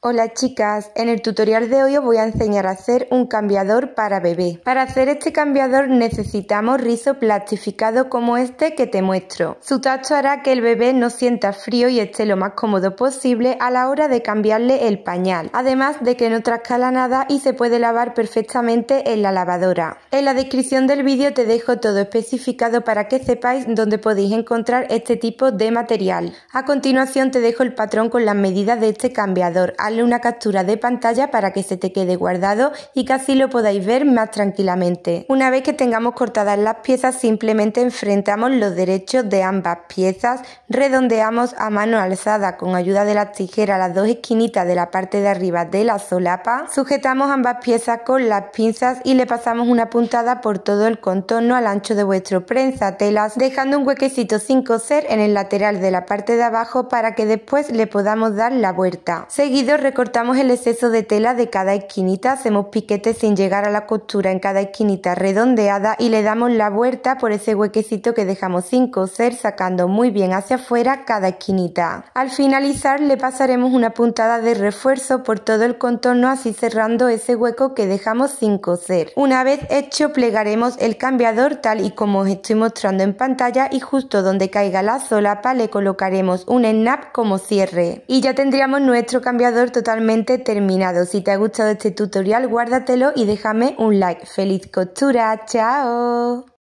Hola chicas, en el tutorial de hoy os voy a enseñar a hacer un cambiador para bebé. Para hacer este cambiador necesitamos rizo plastificado como este que te muestro. Su tacho hará que el bebé no sienta frío y esté lo más cómodo posible a la hora de cambiarle el pañal, además de que no trascala nada y se puede lavar perfectamente en la lavadora. En la descripción del vídeo te dejo todo especificado para que sepáis dónde podéis encontrar este tipo de material. A continuación te dejo el patrón con las medidas de este cambiador una captura de pantalla para que se te quede guardado y que así lo podáis ver más tranquilamente. Una vez que tengamos cortadas las piezas simplemente enfrentamos los derechos de ambas piezas, redondeamos a mano alzada con ayuda de las tijeras las dos esquinitas de la parte de arriba de la solapa, sujetamos ambas piezas con las pinzas y le pasamos una puntada por todo el contorno al ancho de vuestro prensa telas, dejando un huequecito sin coser en el lateral de la parte de abajo para que después le podamos dar la vuelta. Seguido recortamos el exceso de tela de cada esquinita, hacemos piquetes sin llegar a la costura en cada esquinita redondeada y le damos la vuelta por ese huequecito que dejamos sin coser sacando muy bien hacia afuera cada esquinita. Al finalizar le pasaremos una puntada de refuerzo por todo el contorno así cerrando ese hueco que dejamos sin coser. Una vez hecho plegaremos el cambiador tal y como os estoy mostrando en pantalla y justo donde caiga la solapa le colocaremos un snap como cierre. Y ya tendríamos nuestro cambiador totalmente terminado. Si te ha gustado este tutorial, guárdatelo y déjame un like. ¡Feliz costura! ¡Chao!